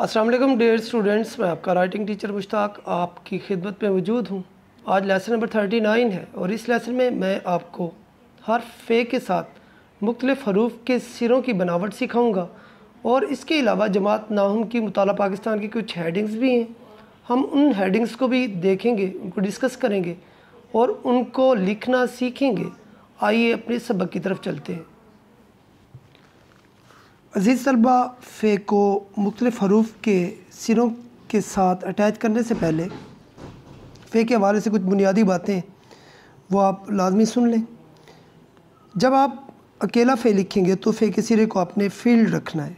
Aslam dear students मैं आपका writing teacher Mushtaq आपकी खिदमत में मौजूद हूँ आज लेसन नंबर थर्टी नाइन है और इस लेसन में मैं आपको हर फे के साथ मुख्तलिफ़ हरूफ के सिरों की बनावट सिखाऊँगा और इसके अलावा जमात नाहम की मुताल पाकिस्तान की कुछ हेडिंग्स भी हैं हम उन हेडिंग्स को भी देखेंगे उनको डिस्कस करेंगे और उनको लिखना सीखेंगे आइए अपने सबक की तरफ चलते हैं अजीज़ तलबा फ़े को मुख्तलिफ़ हरूफ के सिरों के साथ अटैच करने से पहले फ़े के हवाले से कुछ बुनियादी बातें वो आप लाजमी सुन लें जब आप अकेला फ़े लिखेंगे तो फ़े के सिरे को आपने फील्ड रखना है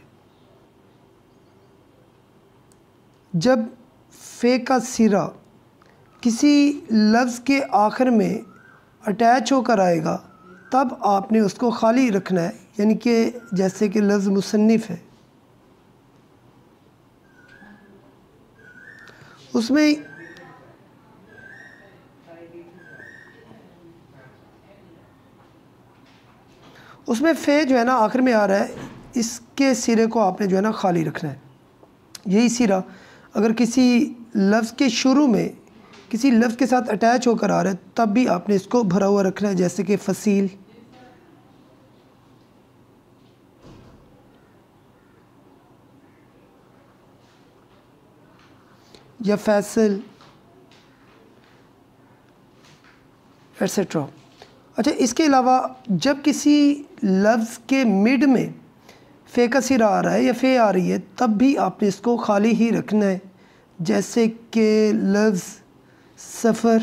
जब फ़े का सिरा किसी लफ्ज़ के आखिर में अटैच होकर आएगा तब आपने उसको खाली रखना है यानी कि जैसे कि लफ्ज़ मुसन्फ़ है उसमें उसमें फ़े जो है ना आखिर में आ रहा है इसके सिरे को आपने जो है ना खाली रखना है यही सिरा अगर किसी लफ्ज़ के शुरू में किसी लफ्ज़ के साथ अटैच होकर आ रहा है तब भी आपने इसको भरा हुआ रखना है जैसे कि फसील या फैसल एट्सट्रा अच्छा इसके अलावा जब किसी लफ्ज़ के मिड में फ़े का सिरा आ रहा है या फ़े आ रही है तब भी आपने इसको खाली ही रखना है जैसे कि लफ्ज़ सफ़र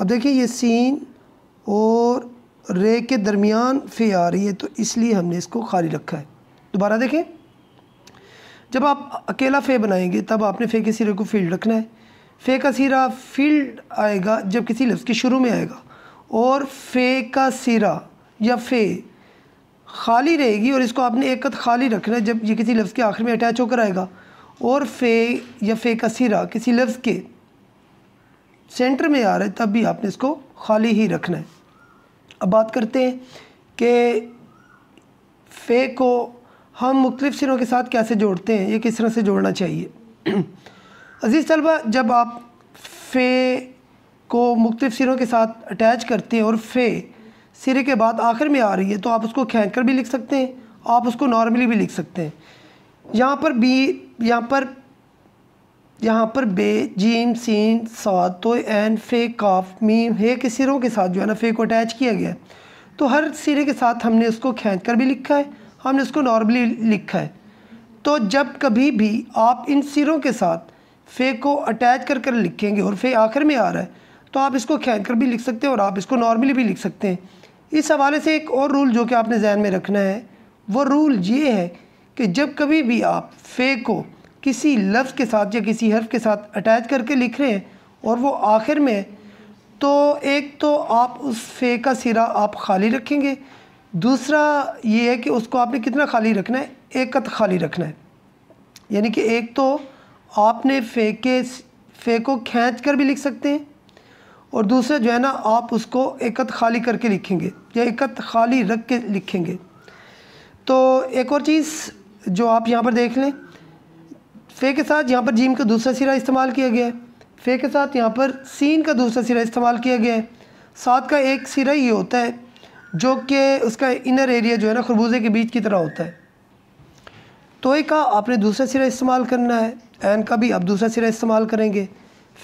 अब देखिए ये सीन और रे के दरमियान फ़े आ रही है तो इसलिए हमने इसको खाली रखा है दोबारा देखें जब आप अकेला फ़े बनाएंगे तब आपने फ़े के सिरे को फील्ड रखना है फ़े का सिरा फील्ड आएगा जब किसी लफ्ज़ के शुरू में आएगा और फ़े का सिरा या फ़े खाली रहेगी और इसको आपने एक कद खाली रखना है जब ये किसी लफ्ज़ के आखिर में अटैच होकर आएगा और फ़े या फ़े का सिरा किसी लफ्ज़ के सेंटर में आ रहा है तब भी आपने इसको खाली ही रखना है अब बात करते हैं कि फ़े को हम मुख्तलिफ़ सिरों के साथ कैसे जोड़ते हैं ये किस तरह से जोड़ना चाहिए अज़ीज़ तलबा जब आप फ़े को मुख्तलिफ़ सिरों के साथ अटैच करते हैं और फ़े सिरे के बाद आखिर में आ रही है तो आप उसको खींच कर भी लिख सकते हैं आप उसको नॉर्मली भी लिख सकते हैं यहाँ पर बी यहाँ पर यहाँ पर बे जीम सीन सात तो एन फे काफ मीम हे के सिरों के साथ जो है ना फे को अटैच किया गया है तो हर सिरे के साथ हमने उसको खींच कर भी लिखा है हमने इसको नॉर्मली लिखा है तो जब कभी भी आप इन सिरों के साथ फे को अटैच कर कर लिखेंगे और फे आखिर में आ रहा है तो आप इसको खेद कर भी लिख सकते हैं और आप इसको नॉर्मली भी लिख सकते हैं इस हवाले से एक और रूल जो कि आपने जहन में रखना है वो रूल ये है कि जब कभी भी आप फे को किसी लफ्ज़ के साथ या किसी हर्फ के साथ अटैच करके लिख रहे हैं और वो आखिर में तो एक तो आप उस फे का सिरा आप खाली रखेंगे दूसरा ये है कि उसको आपने कितना खाली रखना है एक कत खाली रखना है यानी कि एक तो आपने फेंके फेंको खींच कर भी लिख सकते हैं और दूसरा जो है ना आप उसको एकत खाली करके लिखेंगे या एकत खाली रख के लिखेंगे तो एक और चीज़ जो आप यहाँ पर देख लें फे के साथ यहाँ पर जीम का दूसरा सिरा इस्तेमाल किया गया है फे के साथ यहाँ पर सीन का दूसरा सिरा इस्तेमाल किया गया है साथ का एक सिरा ये होता है जो कि उसका इनर एरिया जो है ना खरबूजे के बीच की तरह होता है तो का आपने दूसरा सिरा इस्तेमाल करना है एन का भी आप दूसरा सिरा इस्तेमाल करेंगे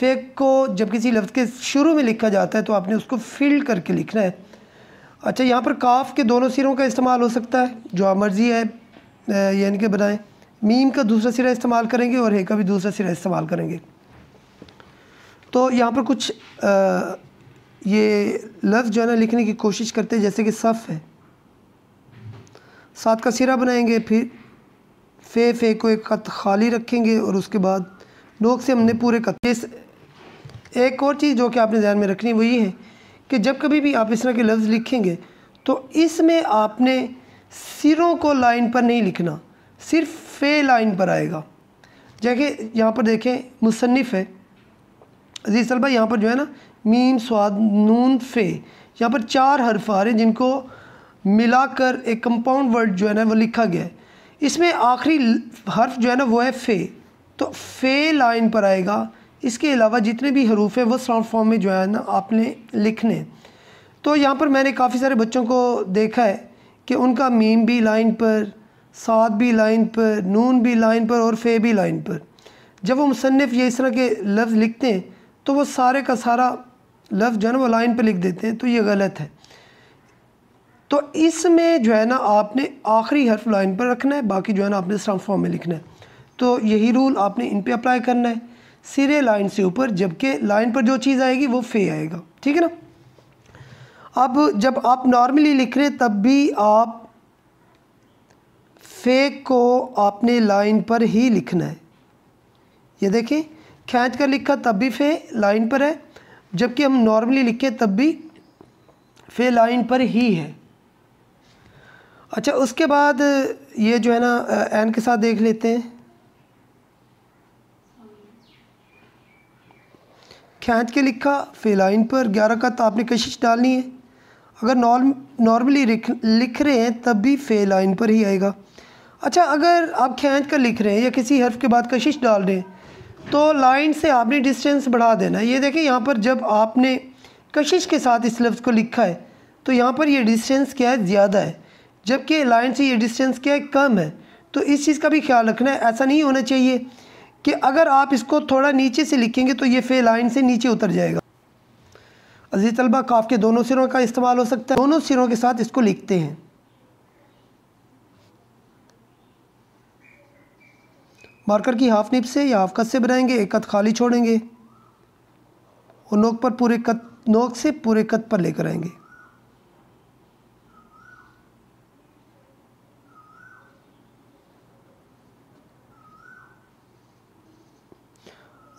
फेक को जब किसी लफ्ज़ के शुरू में लिखा जाता है तो आपने उसको फिल करके लिखना है अच्छा यहाँ पर काफ के दोनों सिरों का इस्तेमाल हो सकता है जो आप मर्ज़ी है यानी कि बनाएं मीम का दूसरा सिरा इस्तेमाल करेंगे और हे का भी दूसरा सिरा इस्तेमाल करेंगे तो यहाँ पर कुछ आ, ये लफ्ज़ जो है ना लिखने की कोशिश करते हैं जैसे कि सफ़ है सात का सिरा बनाएंगे फिर फे फे को एक कत खाली रखेंगे और उसके बाद नोक से हमने पूरे कत इस एक और चीज़ जो कि आपने ध्यान में रखनी वो ये है कि जब कभी भी आप इस तरह के लफ्ज़ लिखेंगे तो इसमें आपने सिरों को लाइन पर नहीं लिखना सिर्फ फे लाइन पर आएगा जैसे यहाँ पर देखें मुसनफ़ है अजीज़ सलबा यहाँ पर जो है ना मीम स्वाद नून फे यहाँ पर चार हरफ आ रहे हैं जिनको मिलाकर एक कंपाउंड वर्ड जो है ना वो लिखा गया है इसमें आखिरी हर्फ जो है ना वो है फ़े तो फ़े लाइन पर आएगा इसके अलावा जितने भी हरूफ हैं वो साउंड फॉर्म में जो है ना आपने लिखने तो यहाँ पर मैंने काफ़ी सारे बच्चों को देखा है कि उनका मीम भी लाइन पर साद भी लाइन पर नून भी लाइन पर और फ़े भी लाइन पर जब वो मुसनफ़ ये इस तरह के लफ्ज़ लिखते हैं तो वो सारे का सारा लफ्ज़ जो है ना वो लाइन पर लिख देते हैं तो ये गलत है तो इसमें जो है ना आपने आखिरी हर्फ लाइन पर रखना है बाकी जो है ना आपने स्टम्प फॉर्म में लिखना है तो यही रूल आपने इन पर अप्लाई करना है सिरे लाइन से ऊपर जबकि लाइन पर जो चीज़ आएगी वो फे आएगा ठीक है ना अब जब आप नॉर्मली लिख रहे तब भी आप फे को आपने लाइन पर ही लिखना है ये देखें खींच कर लिखा तब भी फे लाइन पर है जबकि हम नॉर्मली लिखे तब भी फे लाइन पर ही है अच्छा उसके बाद ये जो है ना एन के साथ देख लेते हैं खींच के लिखा फे लाइन पर ग्यारह का तो आपने कशिश डालनी है अगर नॉर्म नॉर्मली लिख रहे हैं तब भी फे लाइन पर ही आएगा अच्छा अगर आप खींच कर लिख रहे हैं या किसी हर्फ के बाद कशिश डाल रहे हैं तो लाइन से आपने डिस्टेंस बढ़ा देना ये देखें यहाँ पर जब आपने कशिश के साथ इस लफ्ज़ को लिखा है तो यहाँ पर ये डिस्टेंस क्या है ज़्यादा है जबकि लाइन से ये डिस्टेंस क्या है कम है तो इस चीज़ का भी ख्याल रखना है ऐसा नहीं होना चाहिए कि अगर आप इसको थोड़ा नीचे से लिखेंगे तो ये फे लाइन से नीचे उतर जाएगा अजीज़ तलबा काफ के दोनों सिरों का इस्तेमाल हो सकता है दोनों सिरों के साथ इसको लिखते हैं मार्कर की हाफ निप से या हाफ कत से बनाएंगे एक कत खाली छोड़ेंगे और नोक पर पूरे कत नोक से पूरे कत पर लेकर आएंगे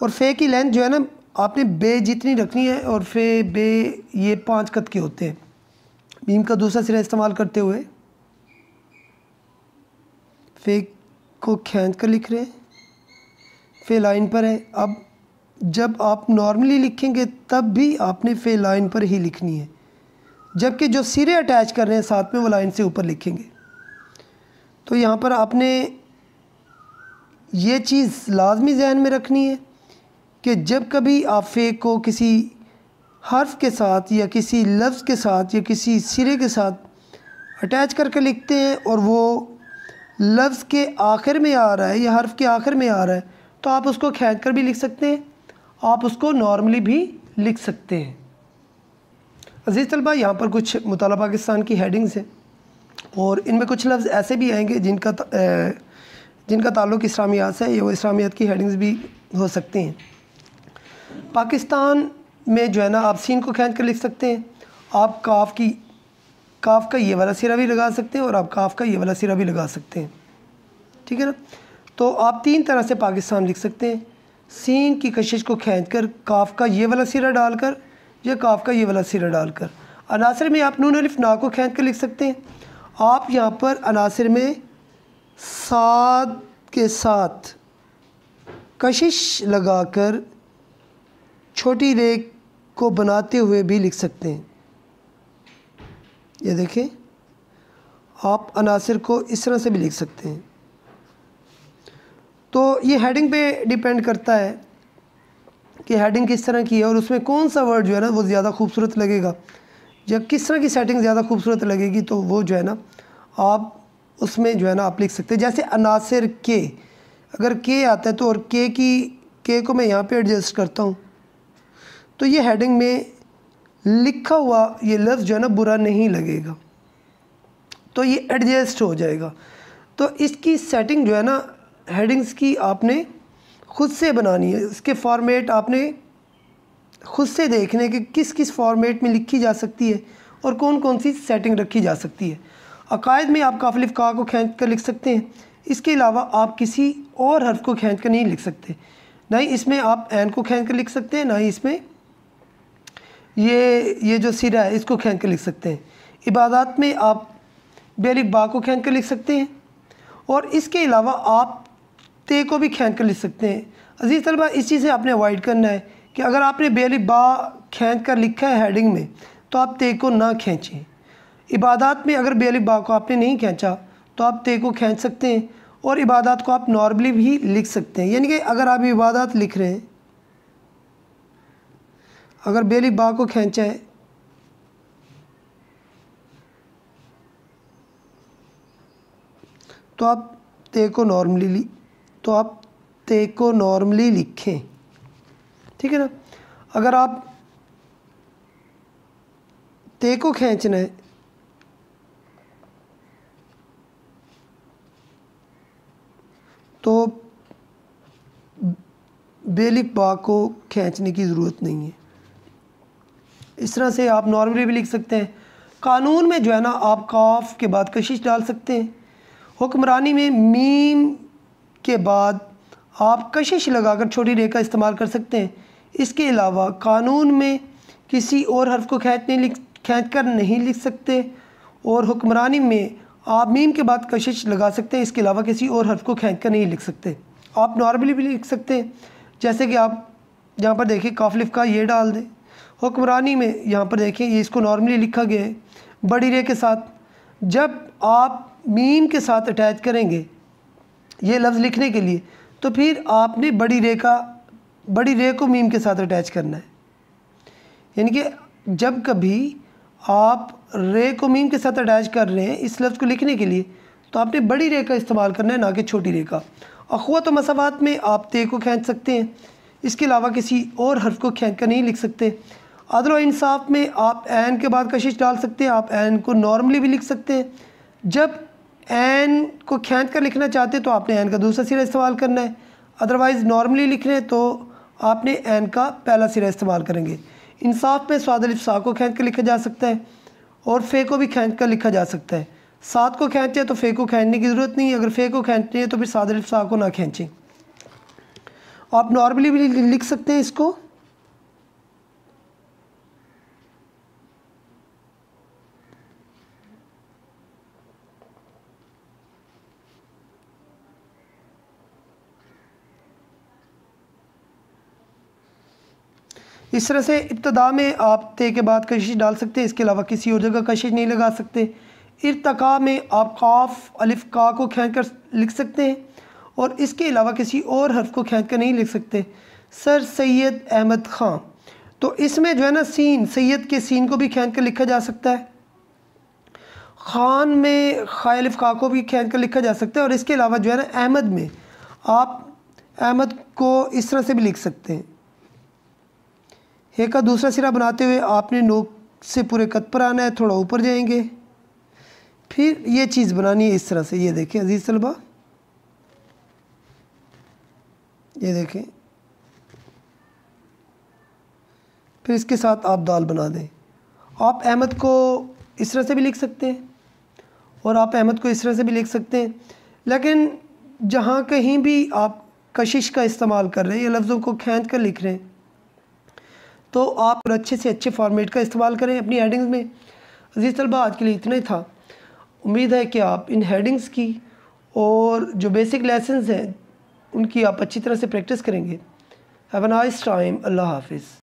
और फे की लेंथ जो है ना आपने बे जितनी रखनी है और फे बे ये पांच कत के होते हैं बीम का दूसरा सिरा इस्तेमाल करते हुए फे को खींच कर लिख रहे हैं फे लाइन पर है अब जब आप नॉर्मली लिखेंगे तब भी आपने फे लाइन पर ही लिखनी है जबकि जो सिरे अटैच कर रहे हैं साथ में वो लाइन से ऊपर लिखेंगे तो यहाँ पर आपने ये चीज़ लाजमी जहन में रखनी है कि जब कभी आप फे को किसी हर्फ के साथ या किसी लफ्ज़ के साथ या किसी सिरे के साथ अटैच करके लिखते हैं और वो लफ्ज़ के आखिर में आ रहा है या हर्फ के आखिर में आ रहा है तो आप उसको खेक कर भी लिख सकते हैं आप उसको नॉर्मली भी लिख सकते हैं अजीज़ तलबा यहाँ पर कुछ मुताल पाकिस्तान की हेडिंग्स हैं और इनमें कुछ लफ्ज़ ऐसे भी आएंगे जिनका जिनका ताल्लुक इस्लामियात से या वो इस्लामियात की हेडिंग्स भी हो सकती हैं पाकिस्तान में जो है ना आप सीन को खेच कर लिख सकते हैं आप काफ की काफ का ये वाला सिरा भी लगा सकते हैं और आप काफ का ये वाला सिरा भी लगा सकते हैं ठीक है ना तो आप तीन तरह से पाकिस्तान लिख सकते हैं सीन की कशिश को खींच कर काफ का ये वाला सिरा डालकर या काफ का ये वाला सिरा डालकर अनासर में आप नून अलिफ ना को खींच कर लिख सकते हैं आप यहाँ पर अनासर में साद के साथ कशिश लगाकर छोटी रेख को बनाते हुए भी लिख सकते हैं ये देखें आप अनासर को इस तरह से भी लिख सकते हैं तो ये हेडिंग पे डिपेंड करता है कि हेडिंग किस तरह की है और उसमें कौन सा वर्ड जो है ना वो ज़्यादा खूबसूरत लगेगा या किस तरह की सेटिंग ज़्यादा खूबसूरत लगेगी तो वो जो है ना आप उसमें जो है ना आप लिख सकते हैं जैसे अनासर के अगर के आता है तो और के की के को मैं यहाँ पे एडजस्ट करता हूँ तो ये हेडिंग में लिखा हुआ ये लफ्ज़ जो है ना बुरा नहीं लगेगा तो ये एडजस्ट हो जाएगा तो इसकी सेटिंग जो है ना हेडिंग्स की आपने ख़ुद से बनानी है इसके फॉर्मेट आपने खुद से देखने कि किस किस फॉर्मेट में लिखी जा सकती है और कौन कौन सी सेटिंग रखी जा सकती है अकायद में आप काफलिफ का को खींच कर लिख सकते हैं इसके अलावा आप किसी और हर्फ को खींच कर नहीं लिख सकते ना ही इसमें आप एन को खींच कर लिख सकते हैं ना ही इसमें ये ये जो सिरा है इसको खींच कर लिख सकते हैं इबादत में आप बेलिफ बा को खींच कर लिख सकते हैं और इसके अलावा आप ते को भी खींच कर लिख सकते हैं अजीज़ तलबा इस चीज़ से आपने अवॉइड करना है कि अगर आपने बेली बा खींच कर लिखा है हेडिंग में तो आप ते को ना खींचें इबादत में अगर बेली बा को आपने नहीं खींचा तो आप ते को खींच सकते हैं और इबादत को आप नॉर्मली भी लिख सकते हैं यानी कि अगर आप इबादत लिख रहे हैं अगर बेली बा को खींचा है तो आप ते को नॉर्मली तो आप ते को नॉर्मली लिखें ठीक है ना अगर आप ते को खींचना है तो बेलिक बा को खींचने की ज़रूरत नहीं है इस तरह से आप नॉर्मली भी लिख सकते हैं कानून में जो है ना आप काफ के बाद कशिश डाल सकते हैं हुक्मरानी में मीम के बाद आप कशिश लगाकर छोटी रे का इस्तेमाल कर सकते हैं इसके अलावा कानून में किसी और हर्फ को नहीं लिख खींच कर नहीं लिख सकते और हुक्मरानी में आप मीम के बाद कशिश लगा सकते हैं इसके अलावा किसी और हर्फ को खींच कर नहीं लिख सकते आप नॉर्मली भी लिख सकते हैं जैसे कि आप यहाँ पर देखें काफलिफ का ये डाल दें हुक्मरानी में यहाँ पर देखें ये इसको नॉर्मली लिखा गया है बड़ी रे के साथ जब आप मीम के साथ अटैच करेंगे ये लफ्ज़ लिखने के लिए तो फिर आपने बड़ी रे का बड़ी रे को मीम के साथ अटैच करना है यानी कि जब कभी आप रे को मीम के साथ अटैच कर रहे हैं इस लफ्ज़ को लिखने के लिए तो आपने बड़ी रे का इस्तेमाल करना है ना कि छोटी रे का अखवा तो मसावत में आप ते को खींच सकते हैं इसके अलावा किसी और हर्फ को खींच कर नहीं लिख सकते अदल इंसाफ में आप एन के बाद कशिश डाल सकते हैं आप एन को नॉर्मली भी लिख सकते हैं जब एन को खींच कर लिखना चाहते तो आपने एन का दूसरा सिरा इस्तेमाल करना है अदरवाइज़ नॉर्मली लिख रहे हैं तो आपने एन का पहला सिरा इस्तेमाल करेंगे इंसाफ में स्वादल सा को खींच कर लिखा जा सकता है और फे को भी खींच कर लिखा जा सकता है सात को हैं तो फे को खींचने की ज़रूरत नहीं है अगर फे को खींचते है तो फिर सादल सा को ना खींचें आप नॉर्मली भी लिख सकते हैं इसको इस तरह से इब्तदा में आप ते के बाद कशिश डाल सकते हैं इसके अलावा किसी और जगह कशिश नहीं लगा सकते इरतका में आप काफ अलिफ का को खींच कर लिख सकते हैं और इसके अलावा किसी और हर्फ को खींच कर नहीं लिख सकते सर सैयद अहमद ख़ान तो इसमें जो है ना सीन सैयद के सीन को भी खींच कर लिखा जा सकता है खान में खालिफ का को भी खींच कर लिखा जा सकता है और इसके अलावा जो है ना अहमद में आप अहमद को इस तरह से भी लिख सकते हैं हे का दूसरा सिरा बनाते हुए आपने नोक से पूरे कद पर आना है थोड़ा ऊपर जाएंगे फिर ये चीज़ बनानी है इस तरह से ये देखें अजीज़ तलबा ये देखें फिर इसके साथ आप दाल बना दें आप अहमद को इस तरह से भी लिख सकते हैं और आप अहमद को इस तरह से भी लिख सकते हैं लेकिन जहाँ कहीं भी आप कशिश का इस्तेमाल कर रहे हैं या लफ्ज़ों को खींच कर लिख रहे हैं तो आप अच्छे से अच्छे फॉर्मेट का इस्तेमाल करें अपनी हेडिंग्स में अजीज़ तलबा आज के लिए इतना ही था उम्मीद है कि आप इन हेडिंग्स की और जो बेसिक लेसन्स हैं उनकी आप अच्छी तरह से प्रैक्टिस करेंगे हैव अ नाइस टाइम अल्लाह हाफिज़